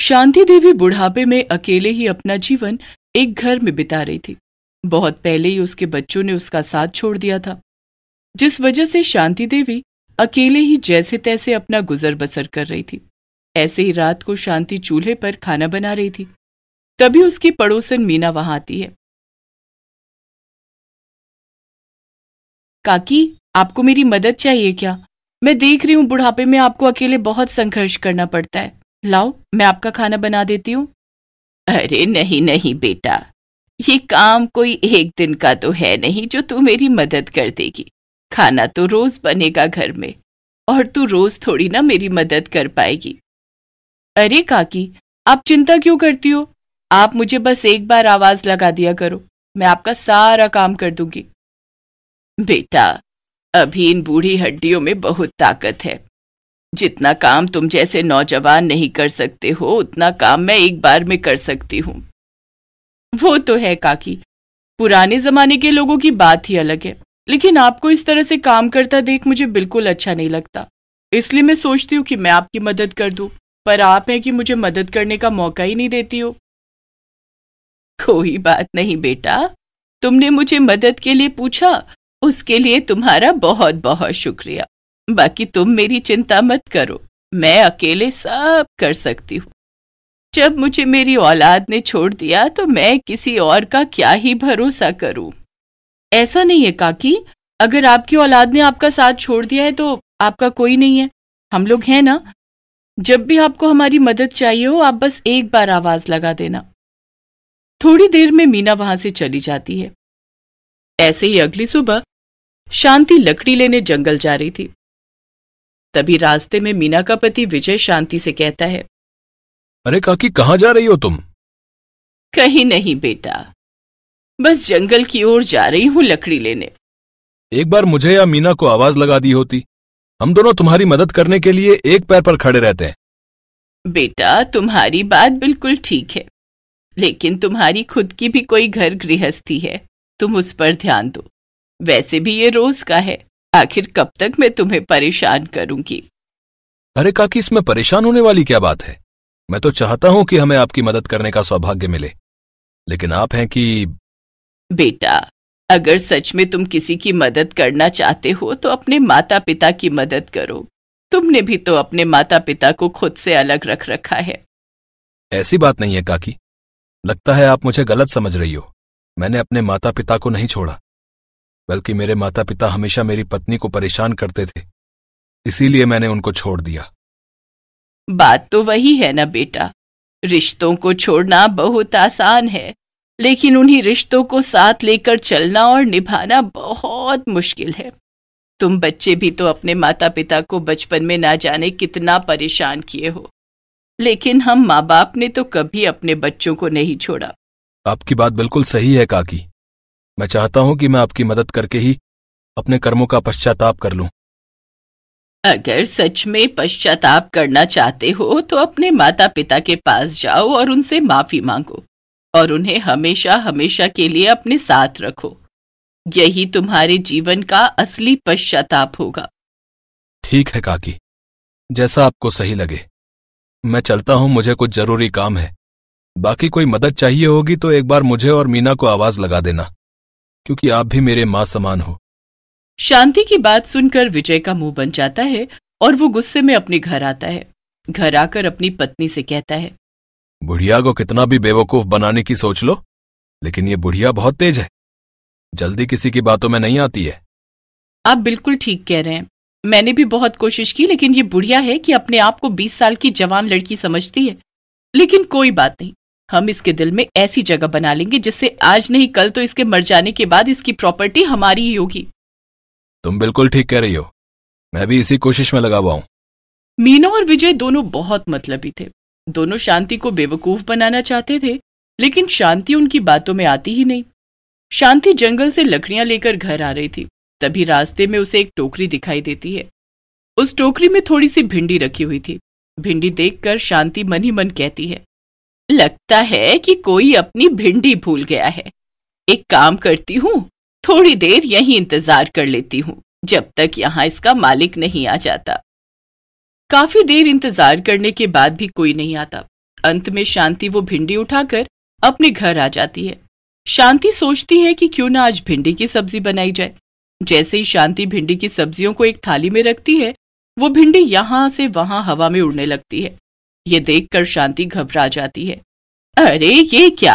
शांति देवी बुढ़ापे में अकेले ही अपना जीवन एक घर में बिता रही थी बहुत पहले ही उसके बच्चों ने उसका साथ छोड़ दिया था जिस वजह से शांति देवी अकेले ही जैसे तैसे अपना गुजर बसर कर रही थी ऐसे ही रात को शांति चूल्हे पर खाना बना रही थी तभी उसकी पड़ोसन मीना वहां आती है काकी आपको मेरी मदद चाहिए क्या मैं देख रही हूं बुढ़ापे में आपको अकेले बहुत संघर्ष करना पड़ता है लाओ मैं आपका खाना बना देती हूँ अरे नहीं नहीं बेटा ये काम कोई एक दिन का तो है नहीं जो तू मेरी मदद कर देगी खाना तो रोज बनेगा घर में और तू रोज थोड़ी ना मेरी मदद कर पाएगी अरे काकी आप चिंता क्यों करती हो आप मुझे बस एक बार आवाज लगा दिया करो मैं आपका सारा काम कर दूंगी बेटा अभी इन बूढ़ी हड्डियों में बहुत ताकत है जितना काम तुम जैसे नौजवान नहीं कर सकते हो उतना काम मैं एक बार में कर सकती हूँ वो तो है काकी पुराने जमाने के लोगों की बात ही अलग है लेकिन आपको इस तरह से काम करता देख मुझे बिल्कुल अच्छा नहीं लगता इसलिए मैं सोचती हूँ कि मैं आपकी मदद कर दू पर आप हैं कि मुझे मदद करने का मौका ही नहीं देती हो कोई बात नहीं बेटा तुमने मुझे मदद के लिए पूछा उसके लिए तुम्हारा बहुत बहुत शुक्रिया बाकी तुम मेरी चिंता मत करो मैं अकेले सब कर सकती हूँ जब मुझे मेरी औलाद ने छोड़ दिया तो मैं किसी और का क्या ही भरोसा करूं ऐसा नहीं है काकी अगर आपकी औलाद ने आपका साथ छोड़ दिया है तो आपका कोई नहीं है हम लोग हैं ना जब भी आपको हमारी मदद चाहिए हो आप बस एक बार आवाज लगा देना थोड़ी देर में मीना वहां से चली जाती है ऐसे ही अगली सुबह शांति लकड़ी लेने जंगल जा रही थी तभी रास्ते में मीना का पति विजय शांति से कहता है अरे काकी कहाँ जा रही हो तुम कहीं नहीं बेटा बस जंगल की ओर जा रही हूँ लकड़ी लेने एक बार मुझे या मीना को आवाज लगा दी होती हम दोनों तुम्हारी मदद करने के लिए एक पैर पर खड़े रहते हैं बेटा तुम्हारी बात बिल्कुल ठीक है लेकिन तुम्हारी खुद की भी कोई घर गृहस्थी है तुम उस पर ध्यान दो वैसे भी ये रोज का है आखिर कब तक मैं तुम्हें परेशान करूंगी अरे काकी इसमें परेशान होने वाली क्या बात है मैं तो चाहता हूं कि हमें आपकी मदद करने का सौभाग्य मिले लेकिन आप हैं कि बेटा अगर सच में तुम किसी की मदद करना चाहते हो तो अपने माता पिता की मदद करो तुमने भी तो अपने माता पिता को खुद से अलग रख रखा है ऐसी बात नहीं है काकी लगता है आप मुझे गलत समझ रही हो मैंने अपने माता पिता को नहीं छोड़ा बल्कि मेरे माता पिता हमेशा मेरी पत्नी को परेशान करते थे इसीलिए मैंने उनको छोड़ दिया बात तो वही है ना बेटा रिश्तों को छोड़ना बहुत आसान है लेकिन उन्हीं रिश्तों को साथ लेकर चलना और निभाना बहुत मुश्किल है तुम बच्चे भी तो अपने माता पिता को बचपन में ना जाने कितना परेशान किए हो लेकिन हम माँ बाप ने तो कभी अपने बच्चों को नहीं छोड़ा आपकी बात बिल्कुल सही है काकी मैं चाहता हूं कि मैं आपकी मदद करके ही अपने कर्मों का पश्चाताप कर लूं। अगर सच में पश्चाताप करना चाहते हो तो अपने माता पिता के पास जाओ और उनसे माफी मांगो और उन्हें हमेशा हमेशा के लिए अपने साथ रखो यही तुम्हारे जीवन का असली पश्चाताप होगा ठीक है काकी जैसा आपको सही लगे मैं चलता हूं मुझे कुछ जरूरी काम है बाकी कोई मदद चाहिए होगी तो एक बार मुझे और मीना को आवाज लगा देना क्योंकि आप भी मेरे माँ समान हो शांति की बात सुनकर विजय का मुंह बन जाता है और वो गुस्से में अपने घर आता है घर आकर अपनी पत्नी से कहता है बुढ़िया को कितना भी बेवकूफ बनाने की सोच लो लेकिन ये बुढ़िया बहुत तेज है जल्दी किसी की बातों में नहीं आती है आप बिल्कुल ठीक कह रहे हैं मैंने भी बहुत कोशिश की लेकिन ये बुढ़िया है कि अपने आप को बीस साल की जवान लड़की समझती है लेकिन कोई बात नहीं हम इसके दिल में ऐसी जगह बना लेंगे जिससे आज नहीं कल तो इसके मर जाने के बाद इसकी प्रॉपर्टी हमारी ही होगी तुम बिल्कुल ठीक कह रही हो मैं भी इसी कोशिश में लगा हुआ हूँ मीनू और विजय दोनों बहुत मतलबी थे दोनों शांति को बेवकूफ बनाना चाहते थे लेकिन शांति उनकी बातों में आती ही नहीं शांति जंगल से लकड़ियां लेकर घर आ रही थी तभी रास्ते में उसे एक टोकरी दिखाई देती है उस टोकरी में थोड़ी सी भिंडी रखी हुई थी भिंडी देखकर शांति मन ही मन कहती है लगता है कि कोई अपनी भिंडी भूल गया है एक काम करती हूँ थोड़ी देर यहीं इंतजार कर लेती हूँ जब तक यहाँ इसका मालिक नहीं आ जाता काफी देर इंतजार करने के बाद भी कोई नहीं आता अंत में शांति वो भिंडी उठाकर अपने घर आ जाती है शांति सोचती है कि क्यों ना आज भिंडी की सब्जी बनाई जाए जैसे ही शांति भिंडी की सब्जियों को एक थाली में रखती है वो भिंडी यहां से वहां हवा में उड़ने लगती है ये देखकर शांति घबरा जाती है अरे ये क्या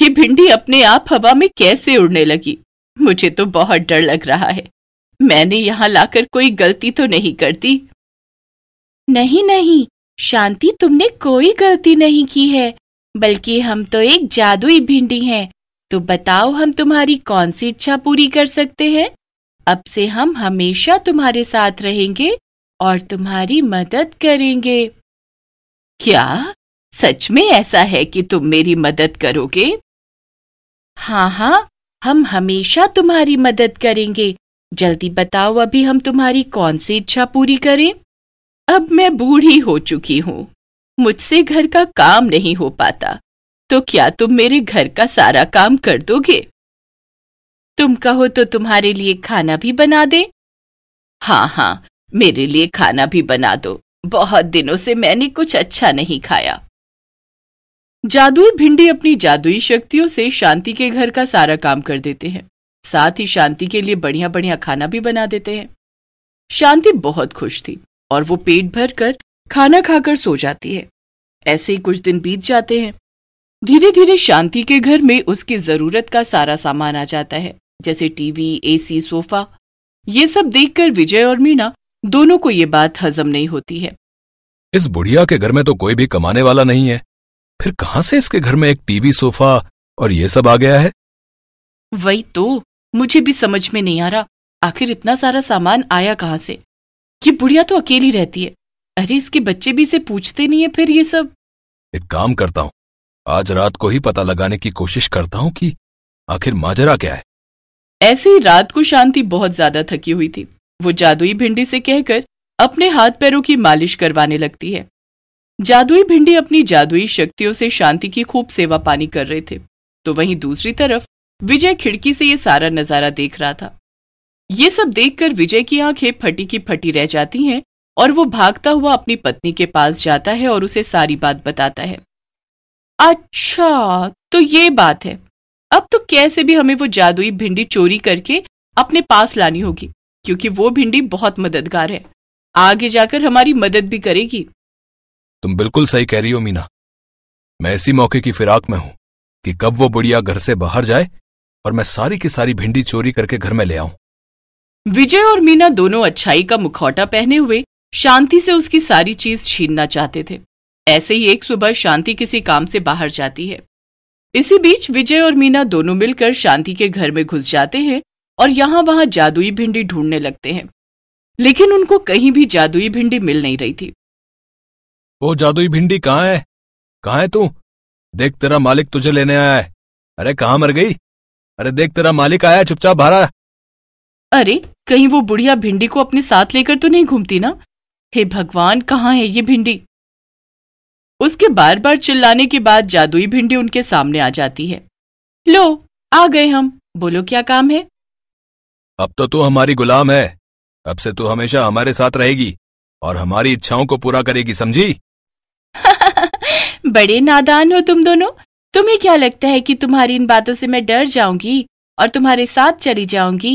ये भिंडी अपने आप हवा में कैसे उड़ने लगी मुझे तो बहुत डर लग रहा है मैंने यहाँ लाकर कोई गलती तो नहीं कर दी नहीं नहीं शांति तुमने कोई गलती नहीं की है बल्कि हम तो एक जादुई भिंडी हैं तो बताओ हम तुम्हारी कौन सी इच्छा पूरी कर सकते हैं अब से हम हमेशा तुम्हारे साथ रहेंगे और तुम्हारी मदद करेंगे क्या सच में ऐसा है कि तुम मेरी मदद करोगे हाँ हाँ हम हमेशा तुम्हारी मदद करेंगे जल्दी बताओ अभी हम तुम्हारी कौन सी इच्छा पूरी करें अब मैं बूढ़ी हो चुकी हूँ मुझसे घर का काम नहीं हो पाता तो क्या तुम मेरे घर का सारा काम कर दोगे तुम कहो तो तुम्हारे लिए खाना भी बना दे हाँ हाँ मेरे लिए खाना भी बना दो बहुत दिनों से मैंने कुछ अच्छा नहीं खाया जादुई भिंडी अपनी जादुई शक्तियों से शांति के घर का सारा काम कर देते हैं साथ ही शांति के लिए बढ़िया बढ़िया खाना भी बना देते हैं शांति बहुत खुश थी और वो पेट भर कर खाना खाकर सो जाती है ऐसे ही कुछ दिन बीत जाते हैं धीरे धीरे शांति के घर में उसकी जरूरत का सारा सामान आ जाता है जैसे टीवी एसी सोफा ये सब देखकर विजय और मीना दोनों को ये बात हजम नहीं होती है इस बुढ़िया के घर में तो कोई भी कमाने वाला नहीं है फिर कहां से इसके घर में एक टीवी सोफा और ये सब आ गया है वही तो मुझे भी समझ में नहीं आ रहा आखिर इतना सारा सामान आया कहां से ये बुढ़िया तो अकेली रहती है अरे इसके बच्चे भी इसे पूछते नहीं है फिर ये सब एक काम करता हूँ आज रात को ही पता लगाने की कोशिश करता हूँ कि आखिर माजरा क्या है ऐसे ही रात को शांति बहुत ज्यादा थकी हुई थी वो जादुई भिंडी से कहकर अपने हाथ पैरों की मालिश करवाने लगती है जादुई भिंडी अपनी जादुई शक्तियों से शांति की खूब सेवा पानी कर रहे थे तो वहीं दूसरी तरफ विजय खिड़की से ये सारा नजारा देख रहा था ये सब देखकर विजय की आंखें फटी की फटी रह जाती हैं और वो भागता हुआ अपनी पत्नी के पास जाता है और उसे सारी बात बताता है अच्छा तो ये बात है अब तो कैसे भी हमें वो जादुई भिंडी चोरी करके अपने पास लानी होगी क्योंकि वो भिंडी बहुत मददगार है आगे जाकर हमारी मदद भी करेगी तुम बिल्कुल सही कह रही हो मीना मैं इसी मौके की फिराक में हूं कि कब वो बुढ़िया घर से बाहर जाए और मैं सारी की सारी भिंडी चोरी करके घर में ले आऊं विजय और मीना दोनों अच्छाई का मुखौटा पहने हुए शांति से उसकी सारी चीज छीनना चाहते थे ऐसे ही एक सुबह शांति किसी काम से बाहर जाती है इसी बीच विजय और मीना दोनों मिलकर शांति के घर में घुस जाते हैं और यहां वहां जादुई भिंडी ढूंढने लगते हैं लेकिन उनको कहीं भी जादुई भिंडी मिल नहीं रही थी वो जादुई भिंडी कहाँ है कहाँ है तू देख तेरा मालिक तुझे लेने आया है अरे कहा मर गई अरे देख तेरा मालिक आया चुपचाप भारा अरे कहीं वो बुढ़िया भिंडी को अपने साथ लेकर तो नहीं घूमती ना हे भगवान कहाँ है ये भिंडी उसके बार बार चिल्लाने के बाद जादुई भिंडी उनके सामने आ जाती है लो आ गए हम बोलो क्या काम है अब तो तू हमारी गुलाम है अब से तू हमेशा हमारे साथ रहेगी और हमारी इच्छाओं को पूरा करेगी समझी बड़े नादान हो तुम दोनों तुम्हें क्या लगता है कि तुम्हारी इन बातों से मैं डर जाऊंगी और तुम्हारे साथ चली जाऊंगी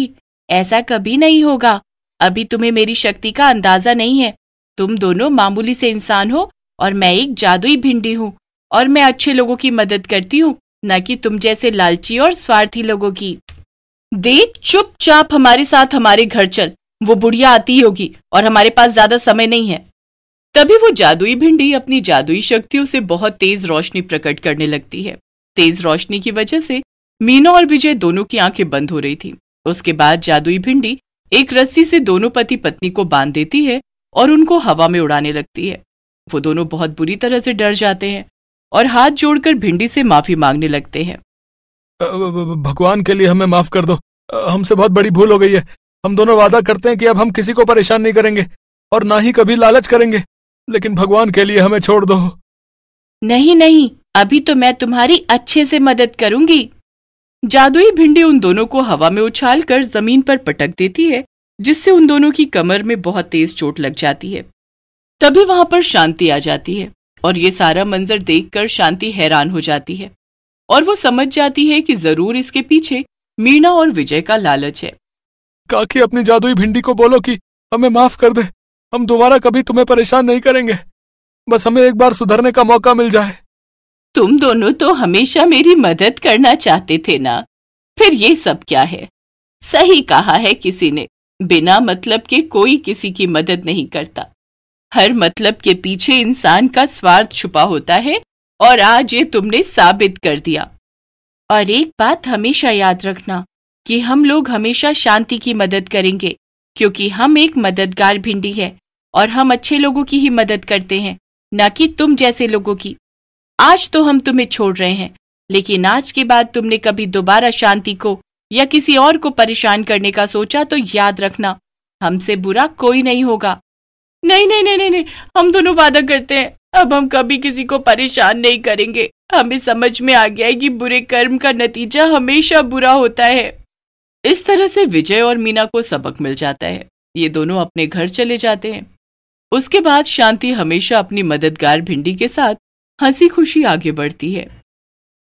ऐसा कभी नहीं होगा अभी तुम्हें मेरी शक्ति का अंदाजा नहीं है तुम दोनों मामूली से इंसान हो और मैं एक जादुई भिंडी हूँ और मैं अच्छे लोगों की मदद करती हूँ न कि तुम जैसे लालची और स्वार्थी लोगों की देख चुपचाप हमारे साथ हमारे घर चल वो बुढ़िया आती होगी और हमारे पास ज्यादा समय नहीं है तभी वो जादुई भिंडी अपनी जादुई शक्तियों से बहुत तेज रोशनी प्रकट करने लगती है तेज रोशनी की वजह से मीना और विजय दोनों की आंखें बंद हो रही थी उसके बाद जादुई भिंडी एक रस्सी से दोनों पति पत्नी को बांध देती है और उनको हवा में उड़ाने लगती है वो दोनों बहुत बुरी तरह से डर जाते हैं और हाथ जोड़कर भिंडी से माफी मांगने लगते हैं भगवान के लिए हमें माफ कर दो हमसे बहुत बड़ी भूल हो गई है हम दोनों वादा करते हैं कि अब हम किसी को परेशान नहीं करेंगे और ना ही कभी लालच करेंगे लेकिन भगवान के लिए हमें छोड़ दो नहीं नहीं अभी तो मैं तुम्हारी अच्छे से मदद करूंगी जादुई भिंडी उन दोनों को हवा में उछाल कर जमीन पर पटक देती है जिससे उन दोनों की कमर में बहुत तेज चोट लग जाती है तभी वहां पर शांति आ जाती है और ये सारा मंजर देखकर शांति हैरान हो जाती है और वो समझ जाती है कि जरूर इसके पीछे मीना और विजय का लालच है काकी अपनी जादुई भिंडी को बोलो कि हमें माफ कर दे हम दोबारा कभी तुम्हें परेशान नहीं करेंगे बस हमें एक बार सुधरने का मौका मिल जाए तुम दोनों तो हमेशा मेरी मदद करना चाहते थे ना फिर ये सब क्या है सही कहा है किसी ने बिना मतलब के कोई किसी की मदद नहीं करता हर मतलब के पीछे इंसान का स्वार्थ छुपा होता है और आज ये तुमने साबित कर दिया और एक बात हमेशा याद रखना कि हम लोग हमेशा शांति की मदद करेंगे क्योंकि हम एक मददगार भिंडी है और हम अच्छे लोगों की ही मदद करते हैं न कि तुम जैसे लोगों की आज तो हम तुम्हें छोड़ रहे हैं लेकिन आज के बाद तुमने कभी दोबारा शांति को या किसी और को परेशान करने का सोचा तो याद रखना हमसे बुरा कोई नहीं होगा नहीं नहीं नहीं नहीं, नहीं हम दोनों वादा करते हैं अब हम कभी किसी को परेशान नहीं करेंगे हमें समझ में आ गया है कि बुरे कर्म का नतीजा हमेशा बुरा होता है इस तरह से विजय और मीना को सबक मिल जाता है ये दोनों अपने घर चले जाते हैं उसके बाद शांति हमेशा अपनी मददगार भिंडी के साथ हंसी खुशी आगे बढ़ती है